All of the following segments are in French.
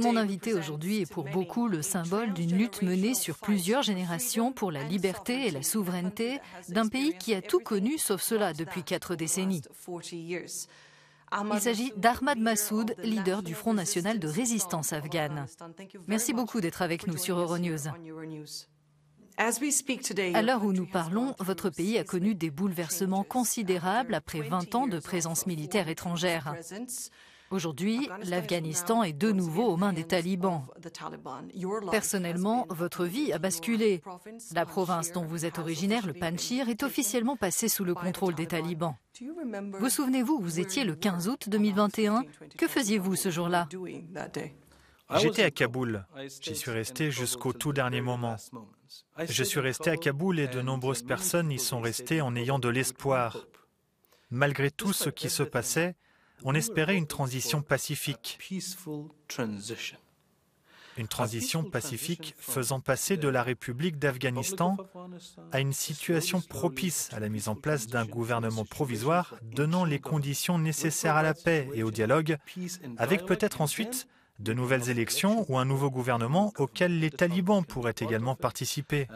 Mon invité aujourd'hui est pour beaucoup le symbole d'une lutte menée sur plusieurs générations pour la liberté et la souveraineté d'un pays qui a tout connu sauf cela depuis quatre décennies. Il s'agit d'Ahmad Massoud, leader du Front national de résistance afghane. Merci beaucoup d'être avec nous sur Euronews. À l'heure où nous parlons, votre pays a connu des bouleversements considérables après 20 ans de présence militaire étrangère. Aujourd'hui, l'Afghanistan est de nouveau aux mains des talibans. Personnellement, votre vie a basculé. La province dont vous êtes originaire, le Panchir, est officiellement passée sous le contrôle des talibans. Vous souvenez-vous vous étiez le 15 août 2021 Que faisiez-vous ce jour-là J'étais à Kaboul. J'y suis resté jusqu'au tout dernier moment. Je suis resté à Kaboul et de nombreuses personnes y sont restées en ayant de l'espoir. Malgré tout ce qui se passait, on espérait une transition pacifique, une transition pacifique faisant passer de la République d'Afghanistan à une situation propice à la mise en place d'un gouvernement provisoire donnant les conditions nécessaires à la paix et au dialogue, avec peut-être ensuite de nouvelles élections ou un nouveau gouvernement auquel les talibans pourraient également participer.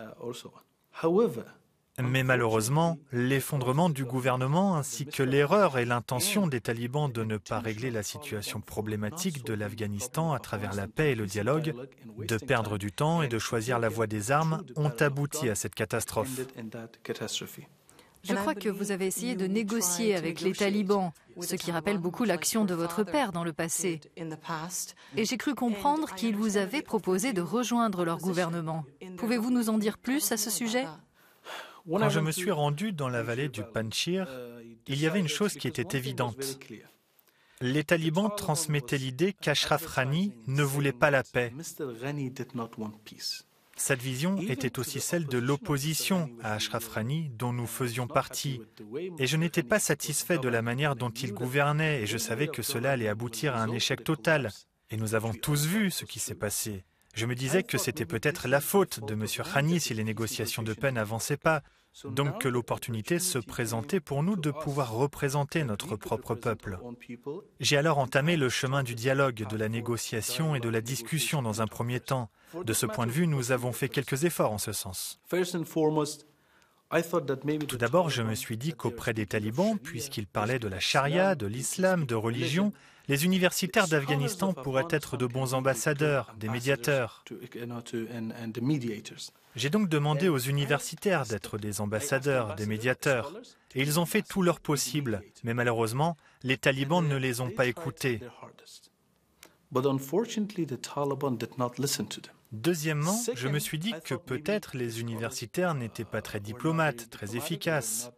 Mais malheureusement, l'effondrement du gouvernement ainsi que l'erreur et l'intention des talibans de ne pas régler la situation problématique de l'Afghanistan à travers la paix et le dialogue, de perdre du temps et de choisir la voie des armes ont abouti à cette catastrophe. Je crois que vous avez essayé de négocier avec les talibans, ce qui rappelle beaucoup l'action de votre père dans le passé. Et j'ai cru comprendre qu'il vous avait proposé de rejoindre leur gouvernement. Pouvez-vous nous en dire plus à ce sujet quand je me suis rendu dans la vallée du Panchir, uh, il y avait une chose qui était évidente. Les talibans transmettaient l'idée qu'Ashraf Ghani ne voulait pas la paix. Cette vision était aussi celle de l'opposition à uh, Ashraf Ghani dont nous uh, faisions partie. Et je n'étais pas satisfait de la manière dont il gouvernait et je savais que cela allait aboutir à un échec total. Et nous avons tous vu ce qui s'est passé. Je me disais que c'était peut-être la faute de M. Ghani si les négociations de paix n'avançaient pas. Donc que l'opportunité se présentait pour nous de pouvoir représenter notre propre peuple. J'ai alors entamé le chemin du dialogue, de la négociation et de la discussion dans un premier temps. De ce point de vue, nous avons fait quelques efforts en ce sens. Tout d'abord, je me suis dit qu'auprès des talibans, puisqu'ils parlaient de la charia, de l'islam, de religion, les universitaires d'Afghanistan pourraient être de bons ambassadeurs, des médiateurs. J'ai donc demandé aux universitaires d'être des ambassadeurs, des médiateurs. Et ils ont fait tout leur possible, mais malheureusement, les talibans ne les ont pas écoutés. Deuxièmement, je me suis dit que peut-être les universitaires n'étaient pas très diplomates, très efficaces.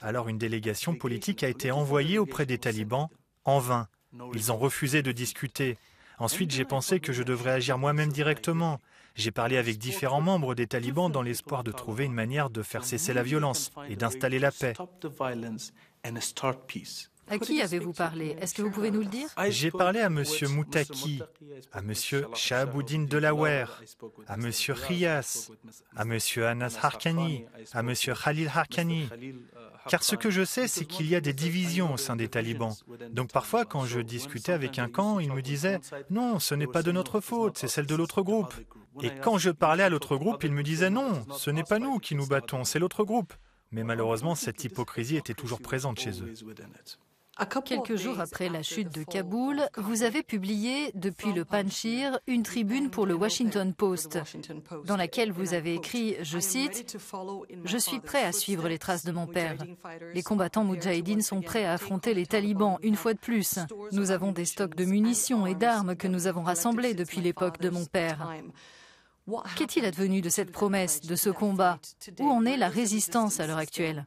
Alors une délégation politique a été envoyée auprès des talibans, en vain. Ils ont refusé de discuter. Ensuite, j'ai pensé que je devrais agir moi-même directement. J'ai parlé avec différents membres des talibans dans l'espoir de trouver une manière de faire cesser la violence et d'installer la paix. À qui avez-vous parlé Est-ce que vous pouvez nous le dire J'ai parlé à M. Moutaki, à M. Shahabuddin Delaware, à M. Rias, à M. Anas Harkani, à M. Khalil euh, Harkani. Car ce que je sais, c'est qu'il y a des divisions au sein des talibans. Donc parfois, quand je discutais avec un camp, il me disait Non, ce n'est pas de notre faute, c'est celle de l'autre groupe. Et quand je parlais à l'autre groupe, il me disait Non, ce n'est pas nous qui nous battons, c'est l'autre groupe. Mais malheureusement, cette hypocrisie était toujours présente chez eux. Quelques jours après la chute de Kaboul, vous avez publié, depuis le Panchir, une tribune pour le Washington Post, dans laquelle vous avez écrit, je cite, Je suis prêt à suivre les traces de mon père. Les combattants moudjahidines sont prêts à affronter les talibans une fois de plus. Nous avons des stocks de munitions et d'armes que nous avons rassemblés depuis l'époque de mon père. Qu'est-il advenu de cette promesse, de ce combat Où en est la résistance à l'heure actuelle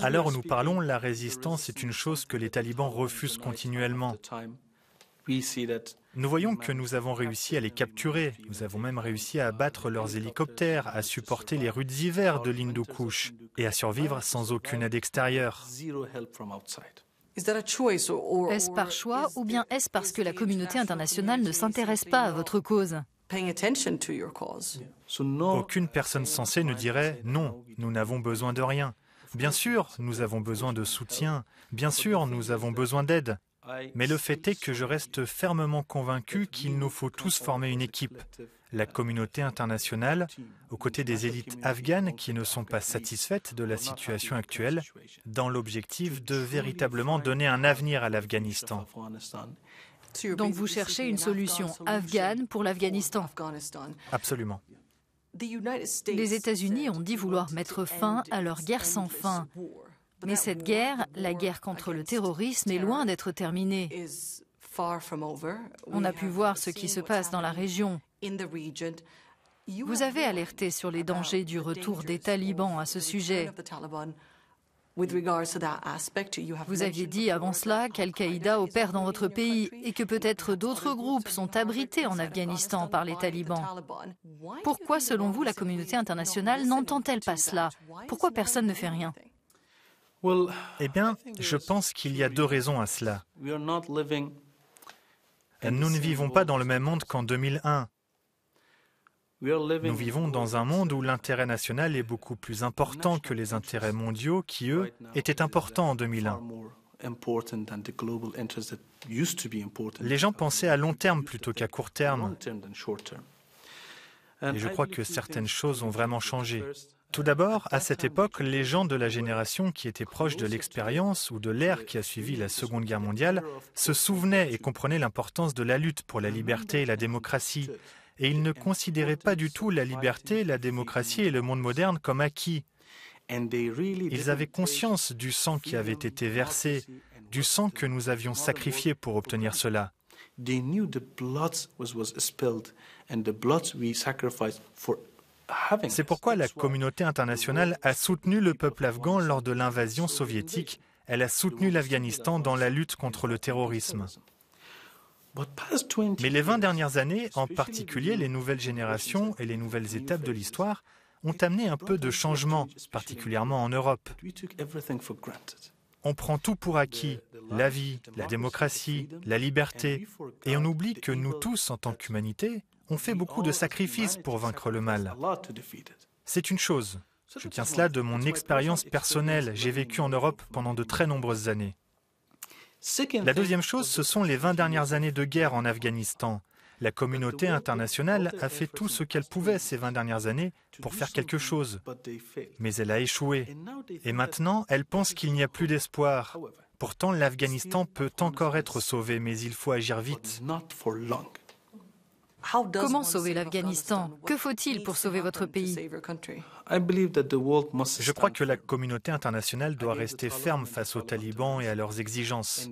alors nous parlons, la résistance est une chose que les talibans refusent continuellement. Nous voyons que nous avons réussi à les capturer. Nous avons même réussi à abattre leurs hélicoptères, à supporter les rudes hivers de l'Hindou Kush et à survivre sans aucune aide extérieure. Est-ce par choix ou bien est-ce parce que la communauté internationale ne s'intéresse pas à votre cause Aucune personne sensée ne dirait non, nous n'avons besoin de rien. Bien sûr, nous avons besoin de soutien, bien sûr, nous avons besoin d'aide, mais le fait est que je reste fermement convaincu qu'il nous faut tous former une équipe, la communauté internationale, aux côtés des élites afghanes qui ne sont pas satisfaites de la situation actuelle, dans l'objectif de véritablement donner un avenir à l'Afghanistan. Donc vous cherchez une solution afghane pour l'Afghanistan Absolument. Les États-Unis ont dit vouloir mettre fin à leur guerre sans fin. Mais cette guerre, la guerre contre le terrorisme, est loin d'être terminée. On a pu voir ce qui se passe dans la région. Vous avez alerté sur les dangers du retour des talibans à ce sujet. Vous aviez dit avant cela qu'Al-Qaïda opère dans votre pays et que peut-être d'autres groupes sont abrités en Afghanistan par les talibans. Pourquoi, selon vous, la communauté internationale n'entend-elle pas cela Pourquoi personne ne fait rien Eh bien, je pense qu'il y a deux raisons à cela. Nous ne vivons pas dans le même monde qu'en 2001. Nous vivons dans un monde où l'intérêt national est beaucoup plus important que les intérêts mondiaux qui, eux, étaient importants en 2001. Les gens pensaient à long terme plutôt qu'à court terme. Et je crois que certaines choses ont vraiment changé. Tout d'abord, uh, à cette époque, les gens de la génération qui étaient proches de l'expérience ou de l'ère qui a suivi la Seconde Guerre mondiale se souvenaient et comprenaient l'importance de la lutte pour la liberté et la démocratie, et ils ne considéraient pas du tout la liberté, la démocratie et le monde moderne comme acquis. Ils avaient conscience du sang qui avait été versé, du sang que nous avions sacrifié pour obtenir cela. C'est pourquoi la communauté internationale a soutenu le peuple afghan lors de l'invasion soviétique, elle a soutenu l'Afghanistan dans la lutte contre le terrorisme. Mais les 20 dernières années, en particulier les nouvelles générations et les nouvelles étapes de l'histoire, ont amené un peu de changement, particulièrement en Europe. On prend tout pour acquis, la vie, la démocratie, la liberté, et on oublie que nous tous, en tant qu'humanité, on fait beaucoup de sacrifices pour vaincre le mal. C'est une chose. Je tiens cela de mon expérience personnelle. J'ai vécu en Europe pendant de très nombreuses années. La deuxième chose, ce sont les 20 dernières années de guerre en Afghanistan. La communauté internationale a fait tout ce qu'elle pouvait ces 20 dernières années pour faire quelque chose, mais elle a échoué. Et maintenant, elle pense qu'il n'y a plus d'espoir. Pourtant, l'Afghanistan peut encore être sauvé, mais il faut agir vite. Comment sauver l'Afghanistan Que faut-il pour sauver votre pays Je crois que la communauté internationale doit rester ferme face aux talibans et à leurs exigences.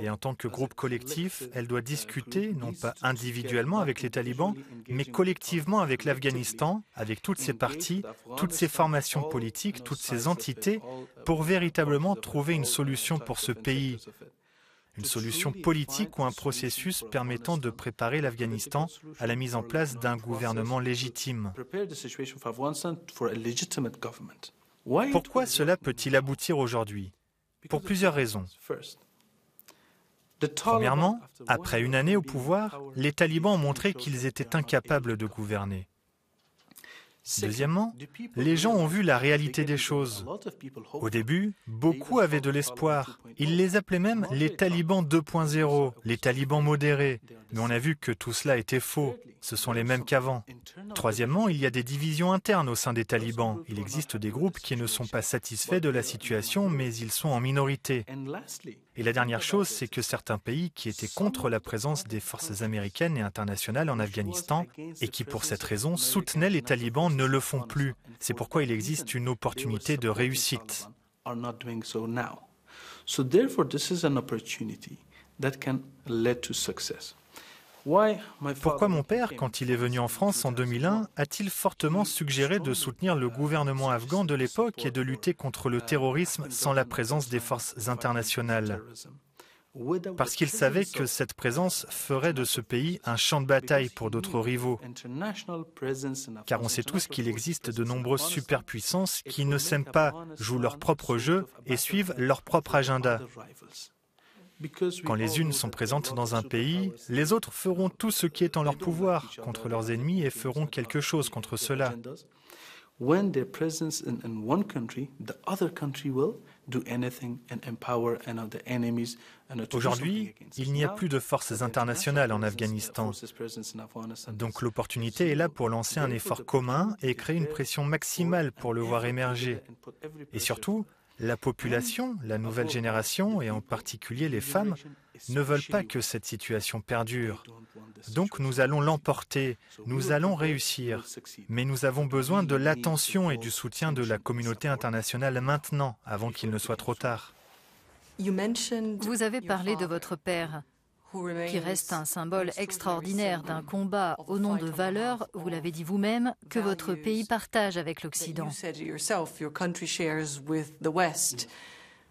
Et en tant que groupe collectif, elle doit uh, discuter, non pas individuellement avec les talibans, mais collectivement avec l'Afghanistan, avec toutes ses parties, toutes ses formations politiques, toutes ses entités, pour véritablement trouver une solution pour ce pays, une solution politique ou un processus permettant de préparer l'Afghanistan à la mise en place d'un gouvernement légitime. Pourquoi cela peut-il aboutir aujourd'hui Pour plusieurs raisons. Premièrement, après une année au pouvoir, les talibans ont montré qu'ils étaient incapables de gouverner. Deuxièmement, les gens ont vu la réalité des choses. Au début, beaucoup avaient de l'espoir. Ils les appelaient même les talibans 2.0, les talibans modérés. Mais on a vu que tout cela était faux. Ce sont les mêmes qu'avant. Troisièmement, il y a des divisions internes au sein des talibans. Il existe des groupes qui ne sont pas satisfaits de la situation, mais ils sont en minorité. Et la dernière chose, c'est que certains pays qui étaient contre la présence des forces américaines et internationales en Afghanistan et qui pour cette raison soutenaient les talibans ne le font plus. C'est pourquoi il existe une opportunité de réussite. Pourquoi mon père, quand il est venu en France en 2001, a-t-il fortement suggéré de soutenir le gouvernement afghan de l'époque et de lutter contre le terrorisme sans la présence des forces internationales parce qu'il savait que cette présence ferait de ce pays un champ de bataille pour d'autres rivaux. Car on sait tous qu'il existe de nombreuses superpuissances qui ne s'aiment pas, jouent leur propre jeu et suivent leur propre agenda. Quand les unes sont présentes dans un pays, les autres feront tout ce qui est en leur pouvoir contre leurs ennemis et feront quelque chose contre cela. Aujourd'hui, il n'y a plus de forces internationales en Afghanistan. Donc l'opportunité est là pour lancer un effort commun et créer une pression maximale pour le voir émerger. Et surtout, la population, la nouvelle génération, et en particulier les femmes, ne veulent pas que cette situation perdure. Donc nous allons l'emporter, nous allons réussir. Mais nous avons besoin de l'attention et du soutien de la communauté internationale maintenant, avant qu'il ne soit trop tard. Vous avez parlé de votre père qui reste un symbole extraordinaire d'un combat au nom de valeurs, vous l'avez dit vous-même, que votre pays partage avec l'Occident.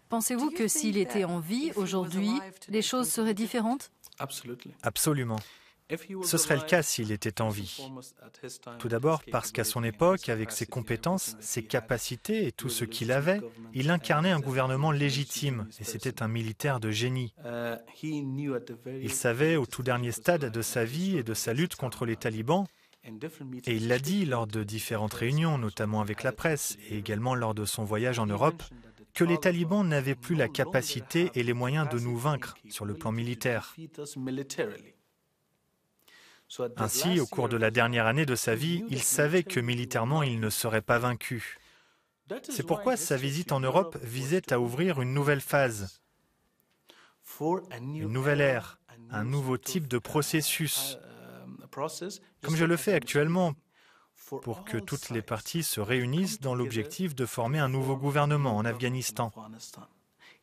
Pensez-vous que s'il était en vie aujourd'hui, les choses seraient différentes Absolument. Ce serait le cas s'il était en vie. Tout d'abord parce qu'à son époque, avec ses compétences, ses capacités et tout ce qu'il avait, il incarnait un gouvernement légitime et c'était un militaire de génie. Uh, il savait au tout dernier stade de sa vie et de sa lutte contre les talibans et il l'a dit lors de différentes réunions, notamment avec la presse et également lors de son voyage en Europe, que les talibans n'avaient plus la capacité et les moyens de nous vaincre sur le plan militaire. Ainsi, au cours de la dernière année de sa vie, il savait que militairement, il ne serait pas vaincu. C'est pourquoi sa visite en Europe visait à ouvrir une nouvelle phase, une nouvelle ère, un nouveau type de uh, processus, uh, um, comme je le fais actuellement, pour que toutes les parties se réunissent dans l'objectif de former un nouveau gouvernement en Afghanistan.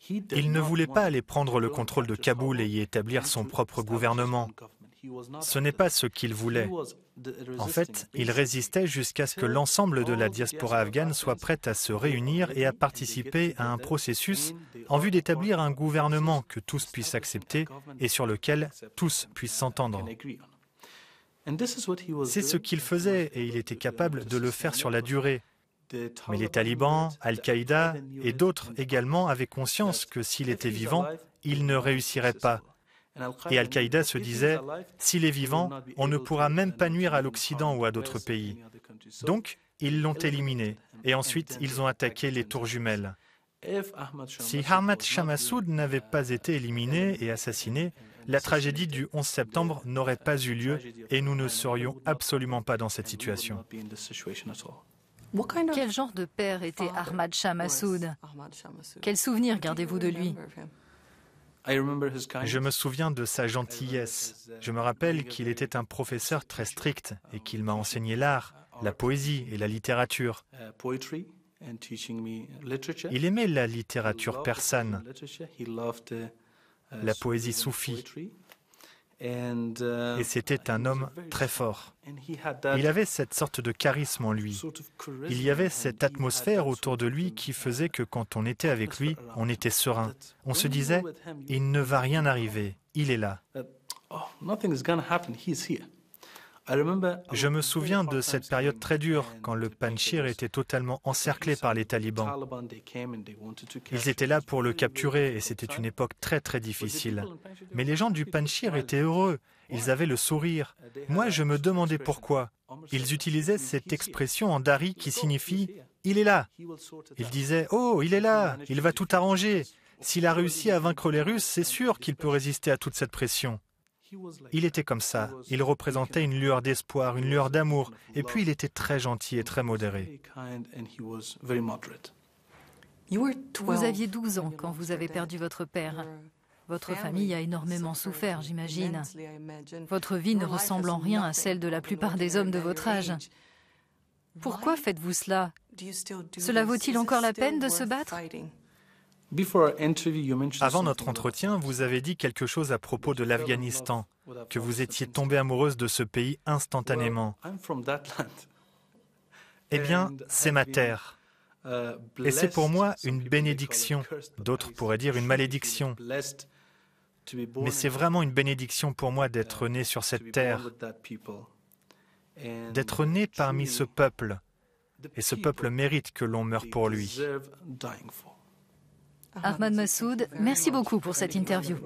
Il ne voulait pas aller prendre le contrôle de Kaboul et y établir son propre gouvernement. Ce n'est pas ce qu'il voulait. En fait, il résistait jusqu'à ce que l'ensemble de la diaspora afghane soit prête à se réunir et à participer à un processus en vue d'établir un gouvernement que tous puissent accepter et sur lequel tous puissent s'entendre. C'est ce qu'il faisait et il était capable de le faire sur la durée. Mais les talibans, Al-Qaïda et d'autres également avaient conscience que s'il était vivant, il ne réussirait pas et Al-Qaïda se disait, s'il est vivant, on ne pourra même pas nuire à l'Occident ou à d'autres pays. Donc, ils l'ont éliminé, et ensuite ils ont attaqué les tours jumelles. Si Ahmad Massoud n'avait uh, pas été éliminé et assassiné, la tragédie du 11 septembre n'aurait pas eu lieu et nous ne serions absolument pas dans cette situation. Quel genre de père était Ahmad Massoud Quel souvenir gardez-vous de lui je me souviens de sa gentillesse. Je me rappelle qu'il était un professeur très strict et qu'il m'a enseigné l'art, la poésie et la littérature. Uh, Il aimait la littérature persane, uh, la poésie uh, soufie. Uh, Et c'était un homme très fort. Il avait cette sorte de charisme en lui. Il y avait cette atmosphère autour de lui qui faisait que quand on était avec lui, on était serein. On se disait, il ne va rien arriver, il est là. Oh, je me souviens de cette période très dure quand le Panchir était totalement encerclé par les talibans. Ils étaient là pour le capturer et c'était une époque très très difficile. Mais les gens du Panchir étaient heureux, ils avaient le sourire. Moi, je me demandais pourquoi. Ils utilisaient cette expression en dari qui signifie ⁇ Il est là ⁇ Ils disaient ⁇ Oh, il est là, il va tout arranger. S'il a réussi à vaincre les Russes, c'est sûr qu'il peut résister à toute cette pression. Il était comme ça. Il représentait une lueur d'espoir, une lueur d'amour. Et puis il était très gentil et très modéré. Vous aviez 12 ans quand vous avez perdu votre père. Votre famille a énormément souffert, j'imagine. Votre vie ne ressemble en rien à celle de la plupart des hommes de votre âge. Pourquoi faites-vous cela Cela vaut-il encore la peine de se battre avant notre entretien, vous avez dit quelque chose à propos de l'Afghanistan, que vous étiez tombée amoureuse de ce pays instantanément. Eh bien, c'est ma terre. Uh, Et c'est pour moi une bénédiction, d'autres pourraient dire une malédiction. Mais c'est vraiment une bénédiction pour moi d'être uh, né sur cette terre, d'être né parmi ce peuple. Et ce peuple mérite que l'on meure pour lui. Ahmad Massoud, merci beaucoup pour cette interview.